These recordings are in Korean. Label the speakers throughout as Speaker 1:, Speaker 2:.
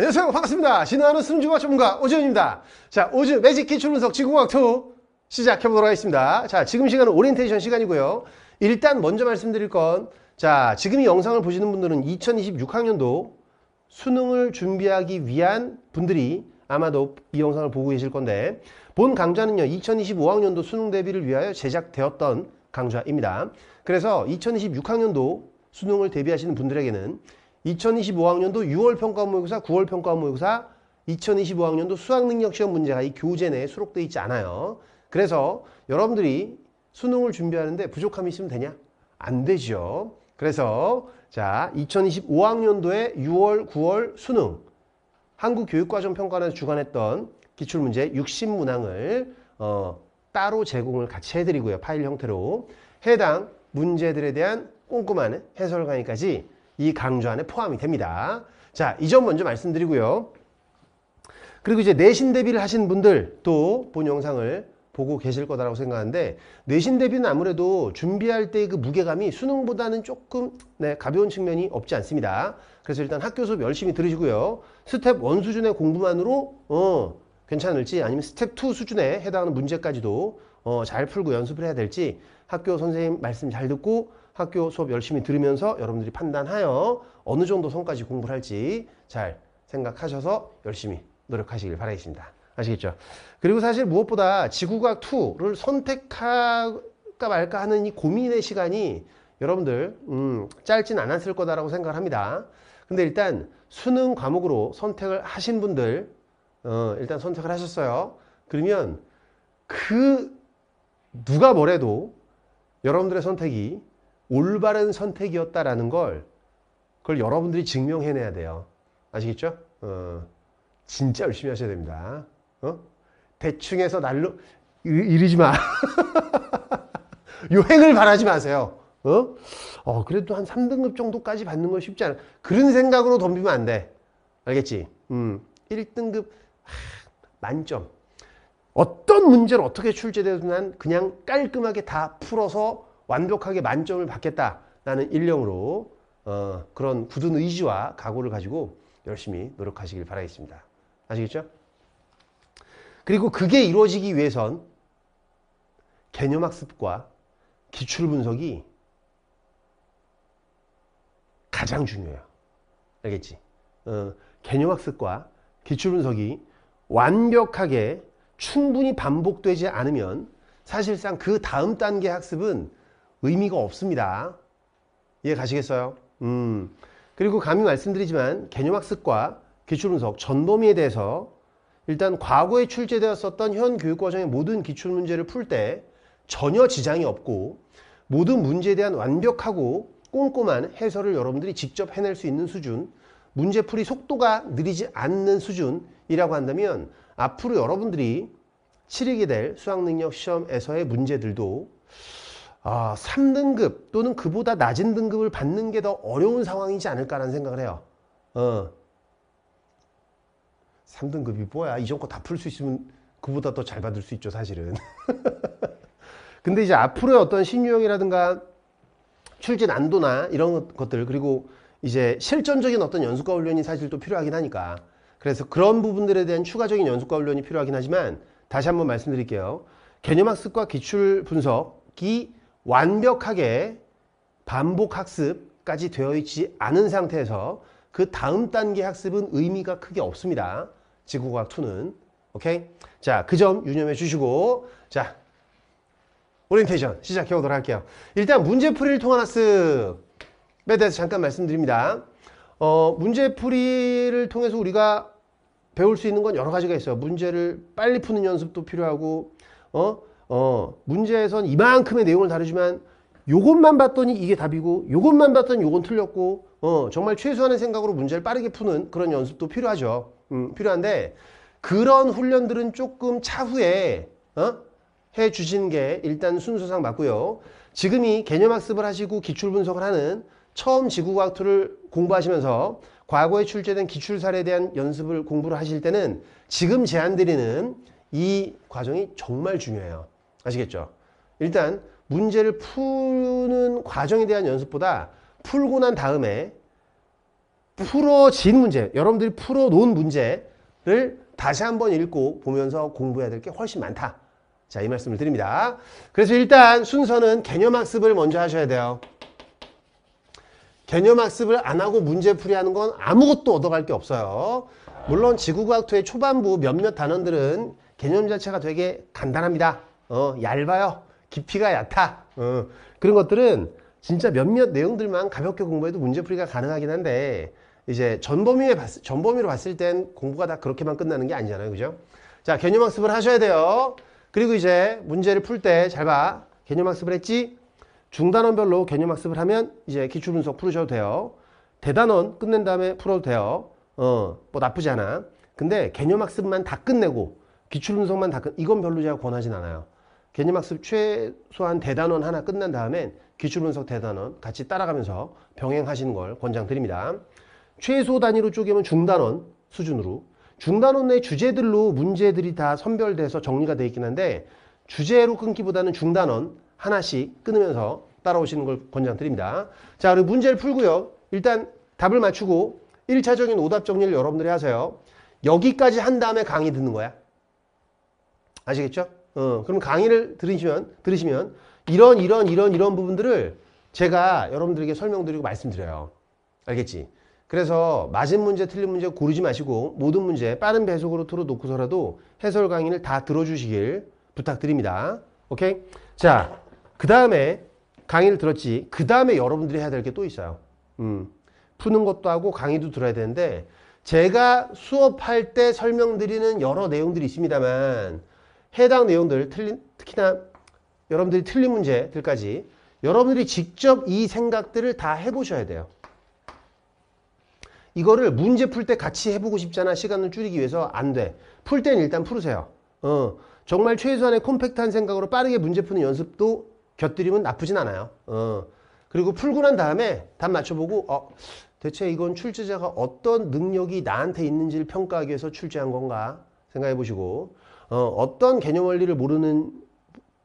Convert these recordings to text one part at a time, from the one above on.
Speaker 1: 안녕하세요 네, 반갑습니다 진화하는 수능중학 전문가 오지훈입니다 자 오즈 매직 기출분석 지구과학2 시작해보도록 하겠습니다 자 지금 시간은 오리엔테이션 시간이고요 일단 먼저 말씀드릴 건자 지금 이 영상을 보시는 분들은 2026학년도 수능을 준비하기 위한 분들이 아마도 이 영상을 보고 계실 건데 본 강좌는요 2025학년도 수능 대비를 위하여 제작되었던 강좌입니다 그래서 2026학년도 수능을 대비하시는 분들에게는 2025학년도 6월 평가모의고사, 9월 평가모의고사, 2025학년도 수학능력시험 문제가 이 교재 내에 수록되어 있지 않아요. 그래서 여러분들이 수능을 준비하는데 부족함이 있으면 되냐? 안 되죠. 그래서 자 2025학년도에 6월, 9월 수능 한국교육과정평가원에서 주관했던 기출문제 60문항을 어, 따로 제공을 같이 해드리고요. 파일 형태로 해당 문제들에 대한 꼼꼼한 해설 강의까지 이 강좌 안에 포함이 됩니다. 자, 이 점 먼저 말씀드리고요. 그리고 이제 내신 대비를 하신 분들 도본 영상을 보고 계실 거다라고 생각하는데 내신 대비는 아무래도 준비할 때 그 무게감이 수능보다는 조금 네, 가벼운 측면이 없지 않습니다. 그래서 일단 학교 수업 열심히 들으시고요. 스텝 1 수준의 공부만으로 어, 괜찮을지 아니면 스텝 2 수준에 해당하는 문제까지도 어, 잘 풀고 연습을 해야 될지 학교 선생님 말씀 잘 듣고 학교 수업 열심히 들으면서 여러분들이 판단하여 어느 정도 선까지 공부를 할지 잘 생각하셔서 열심히 노력하시길 바라겠습니다. 아시겠죠? 그리고 사실 무엇보다 지구과학 2를 선택할까 말까 하는 이 고민의 시간이 여러분들 음, 짧진 않았을 거다라고 생각을 합니다. 근데 일단 수능 과목으로 선택을 하신 분들 어, 일단 선택을 하셨어요. 그러면 그 누가 뭐래도 여러분들의 선택이 올바른 선택이었다라는 걸 그걸 여러분들이 증명해내야 돼요. 아시겠죠? 어, 진짜 열심히 하셔야 됩니다. 어? 대충 해서 날로 이러지 마. 요행을 바라지 마세요. 어? 어, 그래도 한 3등급 정도까지 받는 건 쉽지 않아. 그런 생각으로 덤비면 안 돼. 알겠지? 음, 1등급 하, 만점. 어떤 문제를 어떻게 출제되든 난 그냥 깔끔하게 다 풀어서 완벽하게 만점을 받겠다. 나는 일념으로 어, 그런 굳은 의지와 각오를 가지고 열심히 노력하시길 바라겠습니다. 아시겠죠? 그리고 그게 이루어지기 위해선 개념학습과 기출분석이 가장 중요해요. 알겠지? 어, 개념학습과 기출분석이 완벽하게 충분히 반복되지 않으면 사실상 그 다음 단계 학습은 의미가 없습니다. 이해 가시겠어요? 음. 그리고 감히 말씀드리지만 개념학습과 기출분석, 전범위에 대해서 일단 과거에 출제되었었던 현 교육과정의 모든 기출문제를 풀 때 전혀 지장이 없고 모든 문제에 대한 완벽하고 꼼꼼한 해설을 여러분들이 직접 해낼 수 있는 수준 문제풀이 속도가 느리지 않는 수준이라고 한다면 앞으로 여러분들이 치르게 될 수학능력시험에서의 문제들도 아, 3등급 또는 그보다 낮은 등급을 받는 게 더 어려운 상황이지 않을까라는 생각을 해요. 어. 3등급이 뭐야? 이전 거 다 풀 수 있으면 그보다 더 잘 받을 수 있죠, 사실은. 근데 이제 앞으로의 어떤 신유형이라든가 출제 난도나 이런 것들 그리고 이제 실전적인 어떤 연습과 훈련이 사실 또 필요하긴 하니까 그래서 그런 부분들에 대한 추가적인 연습과 훈련이 필요하긴 하지만 다시 한번 말씀드릴게요. 개념학습과 기출 분석이 완벽하게 반복 학습까지 되어 있지 않은 상태에서 그 다음 단계 학습은 의미가 크게 없습니다. 지구과학 2는. 오케이? 자, 그 점 유념해 주시고 자, 오리엔테이션 시작해 보도록 할게요. 일단 문제풀이를 통한 학습에 대해서 잠깐 말씀드립니다. 어, 문제풀이를 통해서 우리가 배울 수 있는 건 여러 가지가 있어요. 문제를 빨리 푸는 연습도 필요하고 어? 어, 문제에선 이만큼의 내용을 다루지만 요것만 봤더니 이게 답이고 요것만 봤더니 요건 틀렸고 어, 정말 최소한의 생각으로 문제를 빠르게 푸는 그런 연습도 필요하죠. 음, 필요한데 그런 훈련들은 조금 차후에 어? 해 주시는 게 일단 순서상 맞고요. 지금이 개념학습을 하시고 기출 분석을 하는 처음 지구과학 2를 공부하시면서 과거에 출제된 기출 사례에 대한 연습을 공부를 하실 때는 지금 제안 드리는 이 과정이 정말 중요해요. 아시겠죠? 일단 문제를 푸는 과정에 대한 연습보다 풀고 난 다음에 풀어진 문제, 여러분들이 풀어놓은 문제를 다시 한번 읽고 보면서 공부해야 될 게 훨씬 많다. 자, 이 말씀을 드립니다. 그래서 일단 순서는 개념 학습을 먼저 하셔야 돼요. 개념 학습을 안 하고 문제풀이 하는 건 아무것도 얻어갈 게 없어요. 물론 지구과학 2의 초반부 몇몇 단원들은 개념 자체가 되게 간단합니다. 어, 얇아요. 깊이가 얕아. 어, 그런 것들은 진짜 몇몇 내용들만 가볍게 공부해도 문제풀이가 가능하긴 한데 이제 전범위에 봤, 전범위로 봤을 땐 공부가 다 그렇게만 끝나는 게 아니잖아요. 그죠? 자, 개념학습을 하셔야 돼요. 그리고 이제 문제를 풀 때 잘 봐. 개념학습을 했지? 중단원별로 개념학습을 하면 이제 기출 분석 풀으셔도 돼요. 대단원 끝낸 다음에 풀어도 돼요. 어, 뭐 나쁘지 않아. 근데 개념학습만 다 끝내고 기출 분석만 다 끝, 이건 별로 제가 권하진 않아요. 개념학습 최소한 대단원 하나 끝난 다음에 기출분석 대단원 같이 따라가면서 병행하시는 걸 권장드립니다. 최소 단위로 쪼개면 중단원 수준으로 중단원 내 주제들로 문제들이 다 선별돼서 정리가 돼 있긴 한데 주제로 끊기보다는 중단원 하나씩 끊으면서 따라오시는 걸 권장드립니다. 자, 그리고 문제를 풀고요. 일단 답을 맞추고 1차적인 오답 정리를 여러분들이 하세요. 여기까지 한 다음에 강의 듣는 거야. 아시겠죠? 어, 그럼 강의를 들으시면, 들으시면 이런, 이런, 이런, 이런 부분들을 제가 여러분들에게 설명드리고 말씀드려요. 알겠지? 그래서 맞은 문제, 틀린 문제 고르지 마시고 모든 문제 빠른 배속으로 틀어놓고서라도 해설 강의를 다 들어주시길 부탁드립니다. 오케이? 자, 그 다음에 강의를 들었지. 그 다음에 여러분들이 해야 될 게 또 있어요. 음, 푸는 것도 하고 강의도 들어야 되는데 제가 수업할 때 설명드리는 여러 내용들이 있습니다만 해당 내용들 틀린 특히나 여러분들이 틀린 문제들까지 여러분들이 직접 이 생각들을 다 해보셔야 돼요. 이거를 문제 풀 때 같이 해보고 싶잖아. 시간을 줄이기 위해서 안 돼. 풀 때는 일단 풀으세요. 어, 정말 최소한의 콤팩트한 생각으로 빠르게 문제 푸는 연습도 곁들이면 나쁘진 않아요. 어, 그리고 풀고 난 다음에 답 맞춰보고 어, 대체 이건 출제자가 어떤 능력이 나한테 있는지를 평가하기 위해서 출제한 건가 생각해보시고 어, 떤 개념 원리를 모르는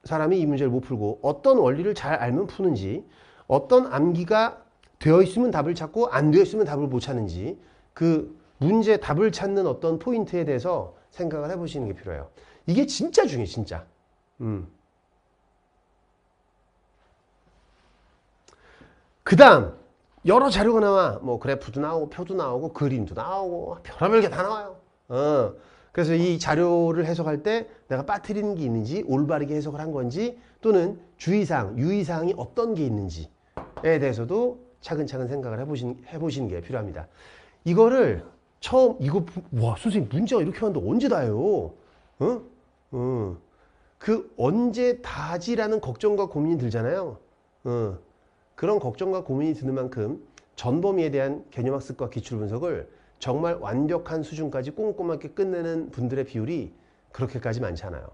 Speaker 1: 사람이 이 문제를 못 풀고 어떤 원리를 잘 알면 푸는지 어떤 암기가 되어 있으면 답을 찾고 안 되어 있으면 답을 못 찾는지 그 문제 답을 찾는 어떤 포인트에 대해서 생각을 해보시는 게 필요해요. 이게 진짜 중요해 진짜. 음. 그 다음 여러 자료가 나와 뭐 그래프도 나오고 표도 나오고 그림도 나오고 별의별 게 다 나와요 어. 그래서 이 자료를 해석할 때 내가 빠뜨리는 게 있는지 올바르게 해석을 한 건지 또는 주의사항, 유의사항이 어떤 게 있는지에 대해서도 차근차근 생각을 해보신, 해보시는 게 필요합니다. 이거를 처음 이거 와 선생님 문제가 이렇게 왔는데 언제 다요? 어? 어. 그 언제 다지라는 걱정과 고민이 들잖아요. 어. 그런 걱정과 고민이 드는 만큼 전범위에 대한 개념학습과 기출 분석을 정말 완벽한 수준까지 꼼꼼하게 끝내는 분들의 비율이 그렇게까지 많지 않아요.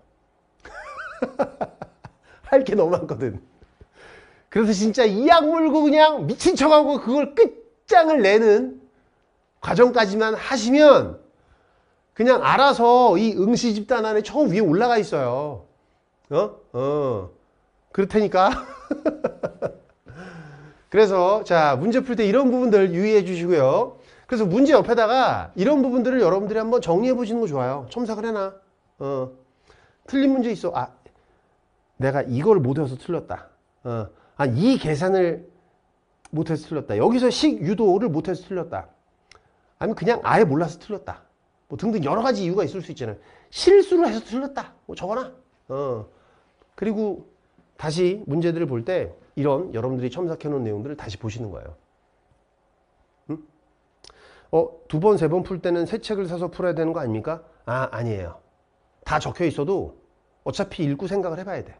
Speaker 1: 할 게 너무 많거든. 그래서 진짜 이악 물고 그냥 미친 척하고 그걸 끝장을 내는 과정까지만 하시면 그냥 알아서 이 응시 집단 안에 처음 위에 올라가 있어요. 어? 어. 그렇테니까 그래서 자 문제 풀 때 이런 부분들 유의해 주시고요. 그래서 문제 옆에다가 이런 부분들을 여러분들이 한번 정리해 보시는 거 좋아요. 첨삭을 해놔. 어. 틀린 문제 있어. 아, 내가 이걸 못해서 틀렸다. 어. 아, 이 계산을 못해서 틀렸다. 여기서 식 유도를 못해서 틀렸다. 아니면 그냥 아예 몰라서 틀렸다. 뭐 등등 여러 가지 이유가 있을 수 있잖아요. 실수를 해서 틀렸다. 뭐 적어놔. 어. 그리고 다시 문제들을 볼 때 이런 여러분들이 첨삭해 놓은 내용들을 다시 보시는 거예요. 어, 두 번, 세 번 풀 때는 새 책을 사서 풀어야 되는 거 아닙니까? 아, 아니에요. 다 적혀 있어도 어차피 읽고 생각을 해봐야 돼.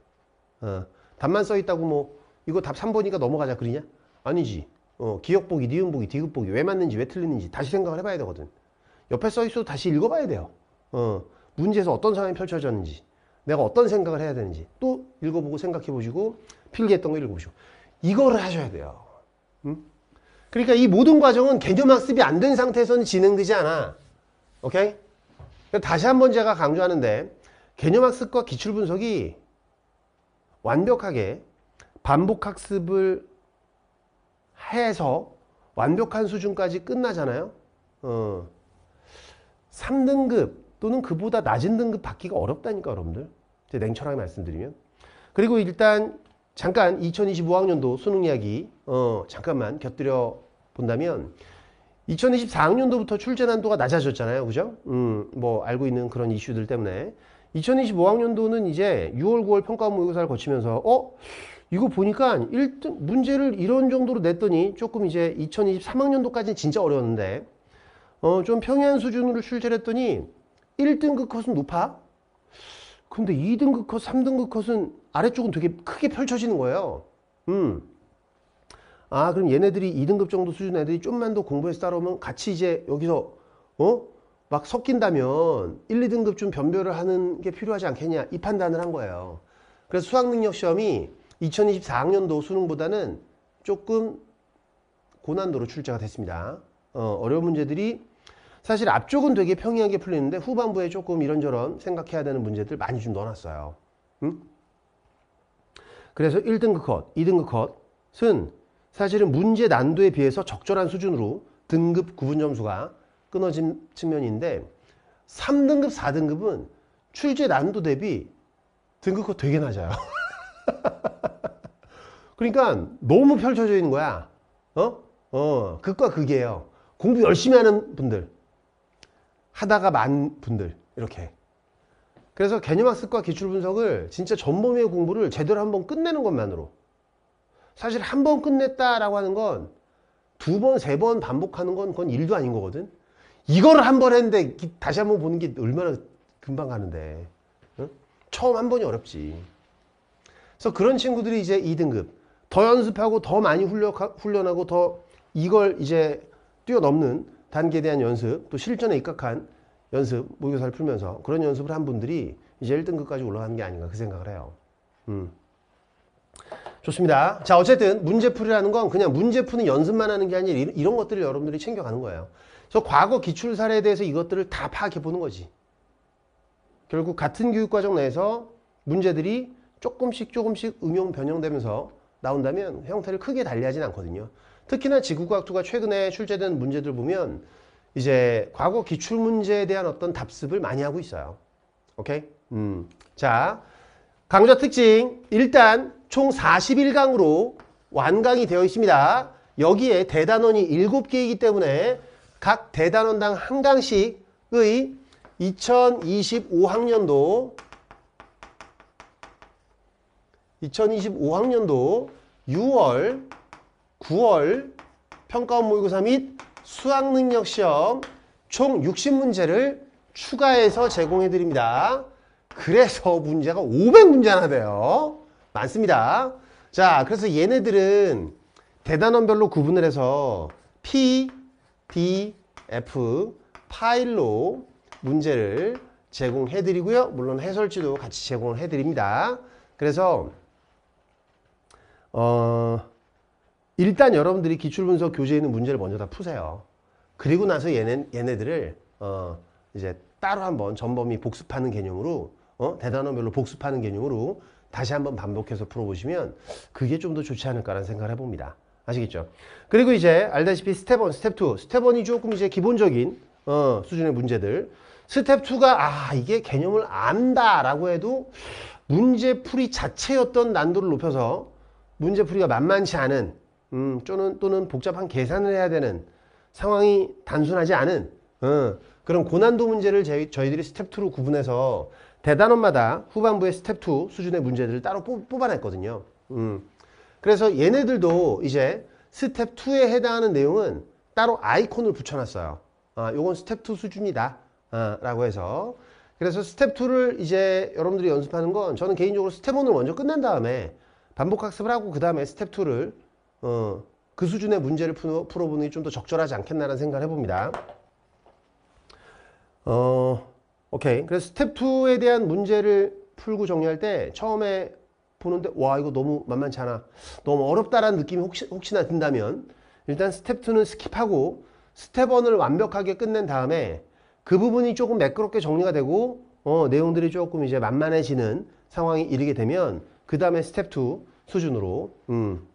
Speaker 1: 어, 답만 써 있다고 뭐, 이거 답 3번이니까 넘어가자 그러냐? 아니지. 어, 기억보기, 니은보기, 디귿보기 왜 맞는지 왜 틀리는지 다시 생각을 해봐야 되거든. 옆에 써 있어도 다시 읽어봐야 돼요. 어, 문제에서 어떤 상황이 펼쳐졌는지 내가 어떤 생각을 해야 되는지 또 읽어보고 생각해보시고 필기했던 거 읽어보시고 이거를 하셔야 돼요. 응? 음? 그러니까 이 모든 과정은 개념 학습이 안 된 상태에서는 진행되지 않아. 오케이? 다시 한번 제가 강조하는데 개념 학습과 기출 분석이 완벽하게 반복 학습을 해서 완벽한 수준까지 끝나잖아요. 어. 3등급 또는 그보다 낮은 등급 받기가 어렵다니까 여러분들. 냉철하게 말씀드리면. 그리고 일단 잠깐 2025학년도 수능 이야기 어, 잠깐만 곁들여 본다면 2024학년도부터 출제 난도가 낮아졌잖아요. 그죠? 음, 뭐 알고 있는 그런 이슈들 때문에 2025학년도는 이제 6월 9월 평가 모의고사를 거치면서 어? 이거 보니까 1등 문제를 이런 정도로 냈더니 조금 이제 2023학년도까지는 진짜 어려웠는데 어, 좀평이 수준으로 출제를 했더니 1등급 컷은 높아? 근데 2등급 컷, 3등급 컷은 아래쪽은 되게 크게 펼쳐지는 거예요. 음. 아, 그럼 얘네들이 2등급 정도 수준 애들이 좀만 더 공부해서 따라오면 같이 이제 여기서, 어? 막 섞인다면 1, 2등급 좀 변별을 하는 게 필요하지 않겠냐. 이 판단을 한 거예요. 그래서 수학능력 시험이 2024학년도 수능보다는 조금 고난도로 출제가 됐습니다. 어, 어려운 문제들이 사실 앞쪽은 되게 평이하게 풀리는데 후반부에 조금 이런저런 생각해야 되는 문제들 많이 좀 넣어놨어요. 음? 그래서 1등급 컷, 2등급 컷은 사실은 문제 난도에 비해서 적절한 수준으로 등급 구분 점수가 끊어진 측면인데 3등급, 4등급은 출제 난도 대비 등급 컷 되게 낮아요. 그러니까 너무 펼쳐져 있는 거야. 어? 어, 극과 극이에요. 공부 열심히 하는 분들 하다가 만 분들 이렇게 그래서 개념학습과 기출분석을 진짜 전범위의 공부를 제대로 한 번 끝내는 것만으로 사실 한 번 끝냈다라고 하는 건 두 번, 세 번 반복하는 건 그건 일도 아닌 거거든 이거를 한 번 했는데 다시 한 번 보는 게 얼마나 금방 가는데 응? 처음 한 번이 어렵지 그래서 그런 친구들이 이제 2등급 더 연습하고 더 많이 훈련하고 더 이걸 이제 뛰어넘는 단계에 대한 연습, 또 실전에 입각한 연습, 모교사를 풀면서 그런 연습을 한 분들이 이제 1등급까지 올라가는 게 아닌가 그 생각을 해요. 음. 좋습니다. 자, 어쨌든 문제풀이라는 건 그냥 문제 푸는 연습만 하는 게 아니라 이런 것들을 여러분들이 챙겨가는 거예요. 그래서 과거 기출 사례에 대해서 이것들을 다 파악해 보는 거지. 결국 같은 교육과정 내에서 문제들이 조금씩 조금씩 응용 변형되면서 나온다면 형태를 크게 달리하진 않거든요. 특히나 지구과학투가 최근에 출제된 문제들 보면 이제 과거 기출문제에 대한 어떤 답습을 많이 하고 있어요. 오케이? 음. 자, 강좌 특징. 일단 총 41강으로 완강이 되어 있습니다. 여기에 대단원이 7개이기 때문에 각 대단원당 한 강씩의 2025학년도 2025학년도 6월 9월 평가원 모의고사 및 수학능력 시험 총 60문제를 추가해서 제공해 드립니다. 그래서 문제가 500문제 하나 돼요. 많습니다. 자, 그래서 얘네들은 대단원별로 구분을 해서 P, D, F 파일로 문제를 제공해 드리고요. 물론 해설지도 같이 제공을 해 드립니다. 그래서 어... 일단 여러분들이 기출분석 교재에 있는 문제를 먼저 다 푸세요. 그리고 나서 얘네, 얘네들을 어, 이제 따로 한번 전범위 복습하는 개념으로 어? 대단원별로 복습하는 개념으로 다시 한번 반복해서 풀어보시면 그게 좀 더 좋지 않을까라는 생각을 해봅니다. 아시겠죠? 그리고 이제 알다시피 스텝 1, 스텝 2. 스텝 1이 조금 이제 기본적인 어, 수준의 문제들. 스텝 2가 아 이게 개념을 안다라고 해도 문제풀이 자체였던 난도를 높여서 문제풀이가 만만치 않은 음, 또는, 또는 복잡한 계산을 해야 되는 상황이 단순하지 않은 어, 그런 고난도 문제를 제, 희 저희들이 스텝 2로 구분해서 대단원마다 후반부의 스텝 2 수준의 문제들을 따로 뽑, 아냈거든요 음. 그래서 얘네들도 이제 스텝 2에 해당하는 내용은 따로 아이콘을 붙여놨어요. 아, 요건 스텝 2 수준이다. 아, 라고 해서 그래서 스텝 2를 이제 여러분들이 연습하는 건 저는 개인적으로 스텝 1을 먼저 끝낸 다음에 반복학습을 하고 그 다음에 스텝 2를 어, 그 수준의 문제를 풀어, 보는 게 좀 더 적절하지 않겠나라는 생각을 해봅니다. 어, 오케이. 그래서 스텝 2에 대한 문제를 풀고 정리할 때 처음에 보는데 와 이거 너무 만만치 않아. 너무 어렵다라는 느낌이 혹시, 혹시나 든다면 일단 스텝 2는 스킵하고 스텝 1을 완벽하게 끝낸 다음에 그 부분이 조금 매끄럽게 정리가 되고 어, 내용들이 조금 이제 만만해지는 상황이 이르게 되면 그 다음에 스텝 2 수준으로 음,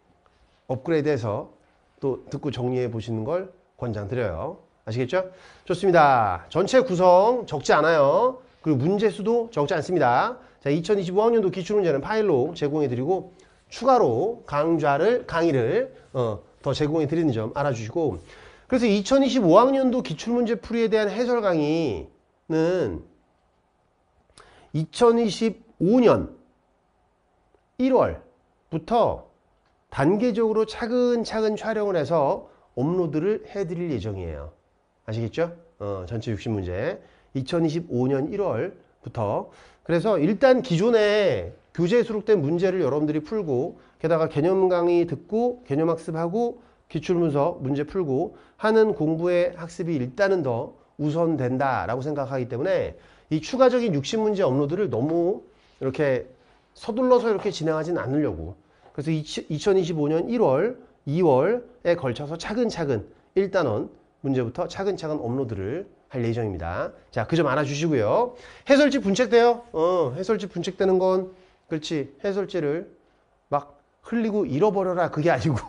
Speaker 1: 업그레이드해서 또 듣고 정리해 보시는 걸 권장드려요. 아시겠죠? 좋습니다. 전체 구성 적지 않아요. 그리고 문제 수도 적지 않습니다. 자, 2025학년도 기출문제는 파일로 제공해 드리고 추가로 강좌를 강의를 어, 더 제공해 드리는 점 알아주시고 그래서 2025학년도 기출문제 풀이에 대한 해설 강의는 2025년 1월부터 단계적으로 차근차근 촬영을 해서 업로드를 해드릴 예정이에요. 아시겠죠? 어, 전체 60문제 2025년 1월부터 그래서 일단 기존에 교재에 수록된 문제를 여러분들이 풀고 게다가 개념 강의 듣고 개념 학습하고 기출문서 문제 풀고 하는 공부의 학습이 일단은 더 우선된다 라고 생각하기 때문에 이 추가적인 60문제 업로드를 너무 이렇게 서둘러서 이렇게 진행하진 않으려고 그래서 2025년 1월, 2월에 걸쳐서 차근차근 1단원 문제부터 차근차근 업로드를 할 예정입니다. 자, 그 점 알아주시고요. 해설지 분책돼요. 어, 해설지 분책되는 건 그렇지. 해설지를 막 흘리고 잃어버려라 그게 아니고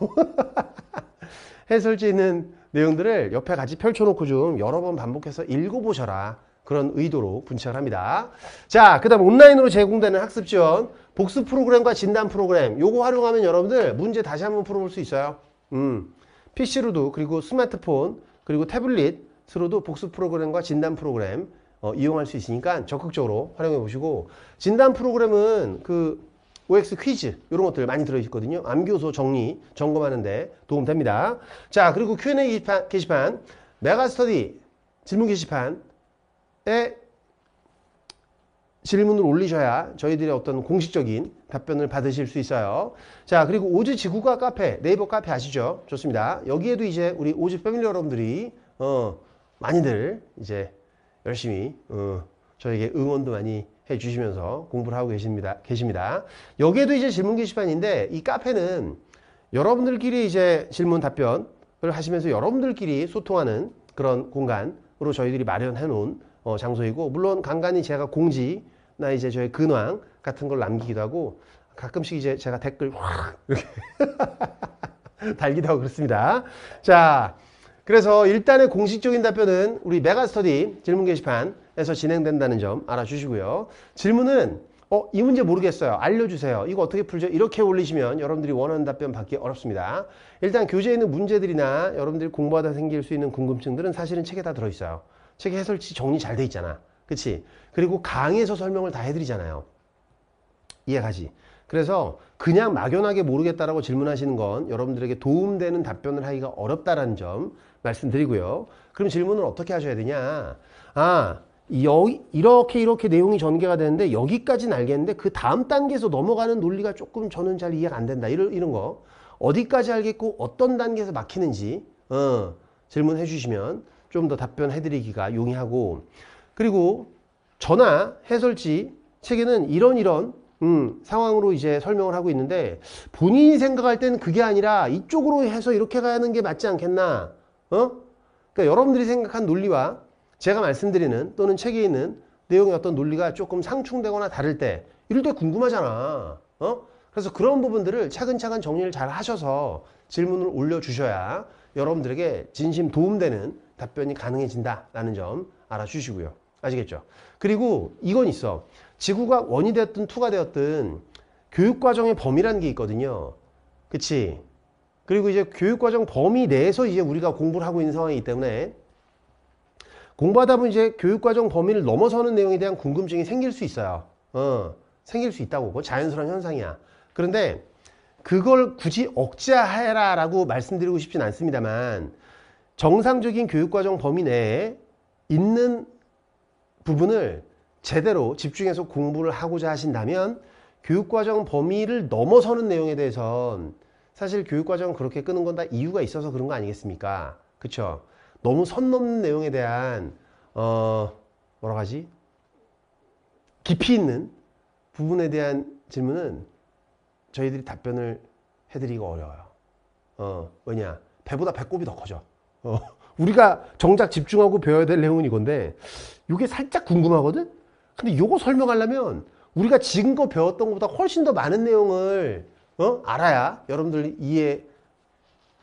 Speaker 1: 해설지 있는 내용들을 옆에 같이 펼쳐놓고 좀 여러 번 반복해서 읽어보셔라. 그런 의도로 분책을 합니다. 자, 그 다음 온라인으로 제공되는 학습 지원 복습 프로그램과 진단 프로그램 요거 활용하면 여러분들 문제 다시 한번 풀어볼 수 있어요 음, PC로도 그리고 스마트폰 그리고 태블릿으로도 복습 프로그램과 진단 프로그램 어, 이용할 수 있으니까 적극적으로 활용해 보시고 진단 프로그램은 그 OX 퀴즈 이런 것들 많이 들어있거든요. 암기호소 정리, 점검하는데 도움됩니다. 자 그리고 Q&A 게시판, 메가스터디 질문 게시판에 질문을 올리셔야 저희들의 어떤 공식적인 답변을 받으실 수 있어요. 자, 그리고 오즈 지구가 카페, 네이버 카페 아시죠? 좋습니다. 여기에도 이제 우리 오즈 패밀리 여러분들이, 어, 많이들 이제 열심히, 어, 저에게 응원도 많이 해주시면서 공부를 하고 계십니다. 계십니다. 여기에도 이제 질문 게시판인데 이 카페는 여러분들끼리 이제 질문 답변을 하시면서 여러분들끼리 소통하는 그런 공간으로 저희들이 마련해 놓은 어, 장소이고 물론 간간히 제가 공지 나 이제 저의 근황 같은 걸 남기기도 하고 가끔씩 이제 제가 댓글 확 이렇게 달기도 하고 그렇습니다. 자, 그래서 일단의 공식적인 답변은 우리 메가스터디 질문 게시판에서 진행된다는 점 알아주시고요. 질문은 어, 이 문제 모르겠어요. 알려주세요. 이거 어떻게 풀죠? 이렇게 올리시면 여러분들이 원하는 답변 받기 어렵습니다. 일단 교재에 있는 문제들이나 여러분들이 공부하다 생길 수 있는 궁금증들은 사실은 책에 다 들어있어요. 책에 해설지 정리 잘 돼 있잖아. 그치? 그리고 강의에서 설명을 다 해드리잖아요. 이해가지? 그래서 그냥 막연하게 모르겠다라고 질문하시는 건 여러분들에게 도움되는 답변을 하기가 어렵다라는 점 말씀드리고요. 그럼 질문을 어떻게 하셔야 되냐? 아, 여 이렇게 이렇게 내용이 전개가 되는데 여기까지는 알겠는데 그 다음 단계에서 넘어가는 논리가 조금 저는 잘 이해가 안 된다. 이런, 이런 거. 어디까지 알겠고 어떤 단계에서 막히는지 어, 질문해 주시면 좀 더 답변해 드리기가 용이하고 그리고 전화 해설지 책에는 이런 이런 음, 상황으로 이제 설명을 하고 있는데 본인이 생각할 때는 그게 아니라 이쪽으로 해서 이렇게 가는 게 맞지 않겠나 어? 그러니까 여러분들이 생각한 논리와 제가 말씀드리는 또는 책에 있는 내용의 어떤 논리가 조금 상충되거나 다를 때 이럴 때 궁금하잖아 어? 그래서 그런 부분들을 차근차근 정리를 잘 하셔서 질문을 올려주셔야 여러분들에게 진심 도움되는 답변이 가능해진다라는 점 알아주시고요. 아시겠죠? 그리고 이건 있어. 지구가 원이 되었든 투가 되었든 교육과정의 범위라는 게 있거든요. 그치? 그리고 이제 교육과정 범위 내에서 이제 우리가 공부를 하고 있는 상황이기 때문에 공부하다 보면 이제 교육과정 범위를 넘어서는 내용에 대한 궁금증이 생길 수 있어요. 어, 생길 수 있다고. 그거 자연스러운 현상이야. 그런데 그걸 굳이 억제하라 라고 말씀드리고 싶진 않습니다만 정상적인 교육과정 범위 내에 있는 부분을 제대로 집중해서 공부를 하고자 하신다면 교육과정 범위를 넘어서는 내용에 대해선 사실 교육과정 그렇게 끄는 건 다 이유가 있어서 그런 거 아니겠습니까? 그쵸? 너무 선 넘는 내용에 대한 어 뭐라고 하지? 깊이 있는 부분에 대한 질문은 저희들이 답변을 해드리기가 어려워요. 어 왜냐? 배보다 배꼽이 더 커져. 어. 우리가 정작 집중하고 배워야 될 내용은 이건데 이게 살짝 궁금하거든? 근데 이거 설명하려면 우리가 지금껏 배웠던 것보다 훨씬 더 많은 내용을 어? 알아야 여러분들 이해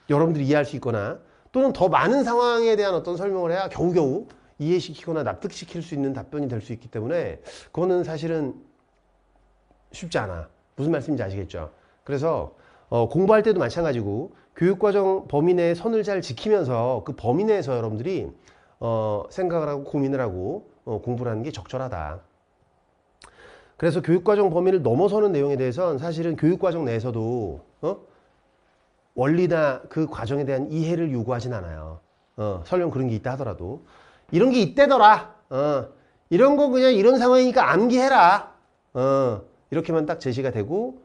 Speaker 1: 여러분들이 이해할 수 있거나 또는 더 많은 상황에 대한 어떤 설명을 해야 겨우겨우 이해시키거나 납득시킬 수 있는 답변이 될 수 있기 때문에 그거는 사실은 쉽지 않아 무슨 말씀인지 아시겠죠 그래서 어, 공부할 때도 마찬가지고 교육과정 범위 내에 선을 잘 지키면서 그 범위 내에서 여러분들이 어, 생각을 하고 고민을 하고 어, 공부를 하는 게 적절하다. 그래서 교육과정 범위를 넘어서는 내용에 대해서는 사실은 교육과정 내에서도 어? 원리나 그 과정에 대한 이해를 요구하진 않아요. 어, 설령 그런 게 있다 하더라도 이런 게 있대더라. 어, 이런 거 그냥 이런 상황이니까 암기해라. 어, 이렇게만 딱 제시가 되고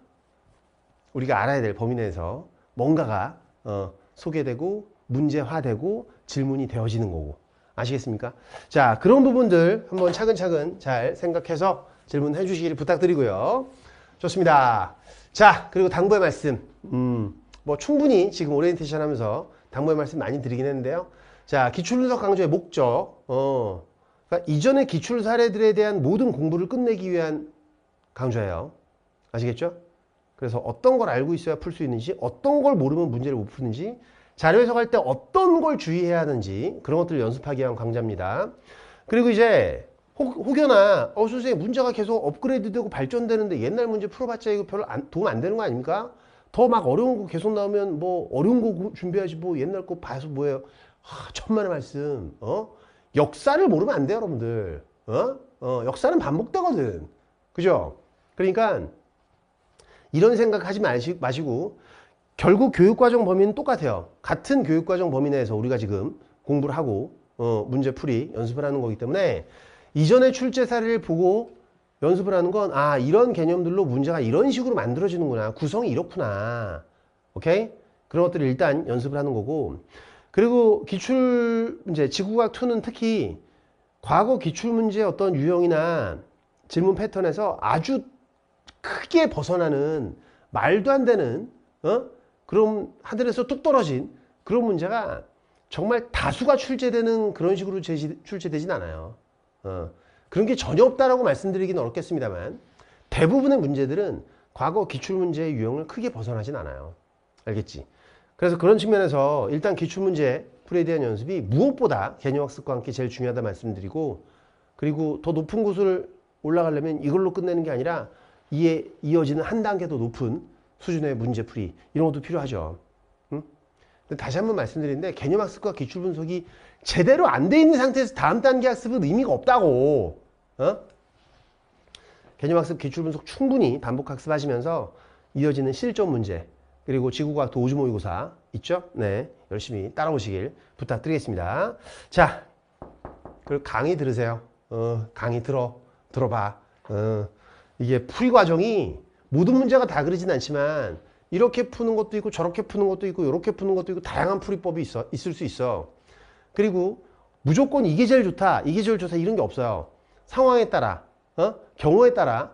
Speaker 1: 우리가 알아야 될 범위 내에서 뭔가가 어, 소개되고 문제화되고 질문이 되어지는 거고 아시겠습니까? 자 그런 부분들 한번 차근차근 잘 생각해서 질문해 주시기를 부탁드리고요. 좋습니다. 자 그리고 당부의 말씀 음, 뭐 충분히 지금 오리엔테이션 하면서 당부의 말씀 많이 드리긴 했는데요. 자 기출분석 강조의 목적 어, 그러니까 이전의 기출 사례들에 대한 모든 공부를 끝내기 위한 강조예요 아시겠죠? 그래서 어떤 걸 알고 있어야 풀 수 있는지 어떤 걸 모르면 문제를 못 푸는지 자료 해석할 때 어떤 걸 주의해야 하는지 그런 것들을 연습하기 위한 강좌입니다. 그리고 이제 혹, 혹 여나 어, 선생님 문제가 계속 업그레이드되고 발전되는데 옛날 문제 풀어봤자 이거 별로 안, 도움 안 되는 거 아닙니까? 더 막 어려운 거 계속 나오면 뭐 어려운 거 준비하지 뭐 옛날 거 봐서 뭐예요? 아, 천만의 말씀 어? 역사를 모르면 안 돼요 여러분들 어? 어, 역사는 반복되거든 그죠? 그러니까 이런 생각하지 마시고 결국 교육과정 범위는 똑같아요. 같은 교육과정 범위 내에서 우리가 지금 공부를 하고 어, 문제풀이 연습을 하는 거기 때문에 이전에 출제 사례를 보고 연습을 하는 건 아 이런 개념들로 문제가 이런 식으로 만들어지는구나 구성이 이렇구나 오케이 그런 것들을 일단 연습을 하는 거고 그리고 기출 문제 지구과학 2는 특히 과거 기출 문제 어떤 유형이나 질문 패턴에서 아주 크게 벗어나는 말도 안 되는 어? 그럼 하늘에서 뚝 떨어진 그런 문제가 정말 다수가 출제되는 그런 식으로 제시, 출제되진 않아요. 어, 그런 게 전혀 없다라고 말씀드리긴 어렵겠습니다만 대부분의 문제들은 과거 기출문제의 유형을 크게 벗어나진 않아요. 알겠지? 그래서 그런 측면에서 일단 기출문제 풀에 대한 연습이 무엇보다 개념학습과 함께 제일 중요하다 말씀드리고 그리고 더 높은 곳을 올라가려면 이걸로 끝내는 게 아니라 이에 이어지는 한 단계 더 높은 수준의 문제풀이 이런 것도 필요하죠. 응? 다시 한번 말씀드리는데 개념 학습과 기출 분석이 제대로 안 돼 있는 상태에서 다음 단계 학습은 의미가 없다고. 어? 개념 학습 기출 분석 충분히 반복 학습하시면서 이어지는 실전 문제 그리고 지구과학 도우주 모의고사 있죠? 네, 열심히 따라오시길 부탁드리겠습니다. 자, 그리고 강의 들으세요. 어, 강의 들어 들어봐. 어. 이게 풀이 과정이 모든 문제가 다 그러진 않지만 이렇게 푸는 것도 있고 저렇게 푸는 것도 있고 이렇게 푸는 것도 있고 다양한 풀이법이 있어, 있을 수 있어 그리고 무조건 이게 제일 좋다 이게 제일 좋다 이런 게 없어요 상황에 따라 어? 경우에 따라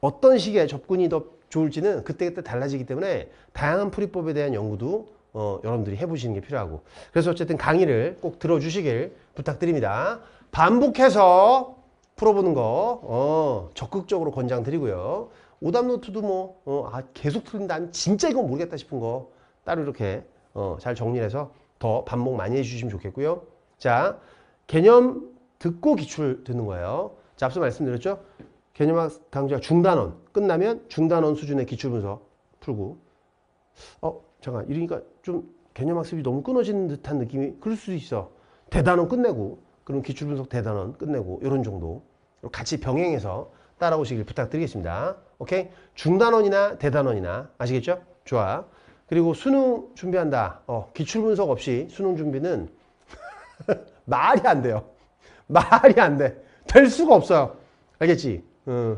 Speaker 1: 어떤 식의 접근이 더 좋을지는 그때그때 달라지기 때문에 다양한 풀이법에 대한 연구도 어, 여러분들이 해보시는 게 필요하고 그래서 어쨌든 강의를 꼭 들어주시길 부탁드립니다 반복해서 풀어보는 거 어, 적극적으로 권장드리고요. 오답 노트도 뭐 어, 아, 계속 틀린다 진짜 이건 모르겠다 싶은 거 따로 이렇게 어, 잘 정리해서 더 반복 많이 해주시면 좋겠고요. 자 개념 듣고 기출 듣는 거예요. 자 앞서 말씀드렸죠. 개념학 강좌 중단원 끝나면 중단원 수준의 기출 분석 풀고 어 잠깐 이러니까 좀 개념 학습이 너무 끊어지는 듯한 느낌이 그럴 수도 있어. 대단원 끝내고 그럼 기출분석 대단원 끝내고 이런 정도 같이 병행해서 따라오시길 부탁드리겠습니다. 오케이? 중단원이나 대단원이나 아시겠죠? 좋아. 그리고 수능 준비한다. 어, 기출분석 없이 수능 준비는 말이 안 돼요. 말이 안 돼. 될 수가 없어요. 알겠지? 어,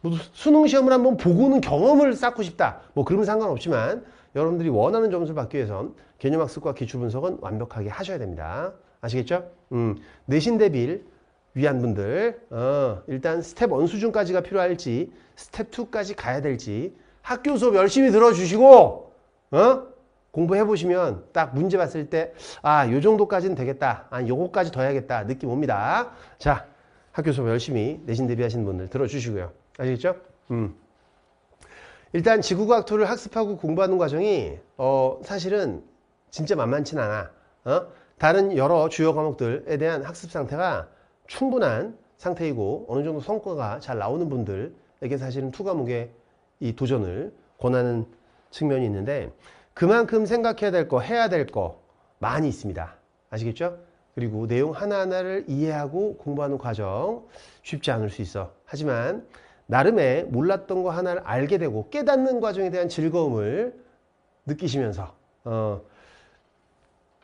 Speaker 1: 뭐 수능 시험을 한번 보고는 경험을 쌓고 싶다. 뭐 그러면 상관없지만 여러분들이 원하는 점수를 받기 위해선 개념학습과 기출분석은 완벽하게 하셔야 됩니다. 아시겠죠? 음, 내신 대비 를 위한 분들 어, 일단 스텝 1 수준까지가 필요할지 스텝 2까지 가야 될지 학교 수업 열심히 들어주시고 어? 공부해보시면 딱 문제 봤을 때 아 요 정도까지는 되겠다 아 요거까지 더 해야겠다 느낌 옵니다 자 학교 수업 열심히 내신 대비하시는 분들 들어주시고요 아시겠죠? 음. 일단 지구과학2를 학습하고 공부하는 과정이 어 사실은 진짜 만만치 않아 어? 다른 여러 주요 과목들에 대한 학습 상태가 충분한 상태이고 어느 정도 성과가 잘 나오는 분들에게 사실은 투 과목에 이 도전을 권하는 측면이 있는데 그만큼 생각해야 될 거, 해야 될 거 많이 있습니다. 아시겠죠? 그리고 내용 하나하나를 이해하고 공부하는 과정 쉽지 않을 수 있어. 하지만 나름의 몰랐던 거 하나를 알게 되고 깨닫는 과정에 대한 즐거움을 느끼시면서 어,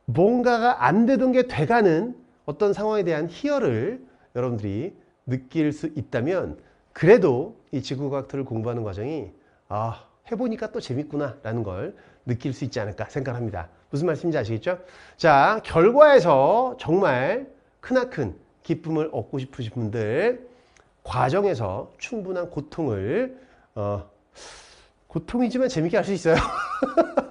Speaker 1: 뭔가가 안 되던 게 돼가는 어떤 상황에 대한 희열을 여러분들이 느낄 수 있다면 그래도 이 지구과학들을 공부하는 과정이 아 해보니까 또 재밌구나 라는 걸 느낄 수 있지 않을까 생각합니다. 무슨 말씀인지 아시겠죠? 자 결과에서 정말 크나큰 기쁨을 얻고 싶으신 분들 과정에서 충분한 고통을 어, 고통이지만 재밌게 할 수 있어요.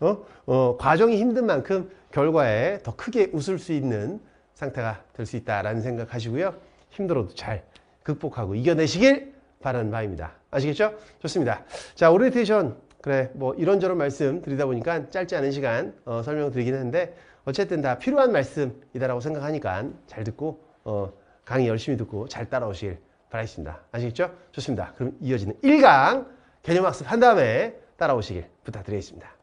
Speaker 1: 어? 어, 과정이 힘든 만큼 결과에 더 크게 웃을 수 있는 상태가 될 수 있다라는 생각하시고요. 힘들어도 잘 극복하고 이겨내시길 바라는 바입니다. 아시겠죠? 좋습니다. 자, 오리엔테이션. 그래, 뭐 이런저런 말씀 드리다 보니까 짧지 않은 시간 어, 설명드리긴 했는데 어쨌든 다 필요한 말씀이다라고 생각하니까 잘 듣고 어, 강의 열심히 듣고 잘따라오시길 바라겠습니다. 아시겠죠? 좋습니다. 그럼 이어지는 1강 개념학습 한 다음에 따라오시길 부탁드리겠습니다.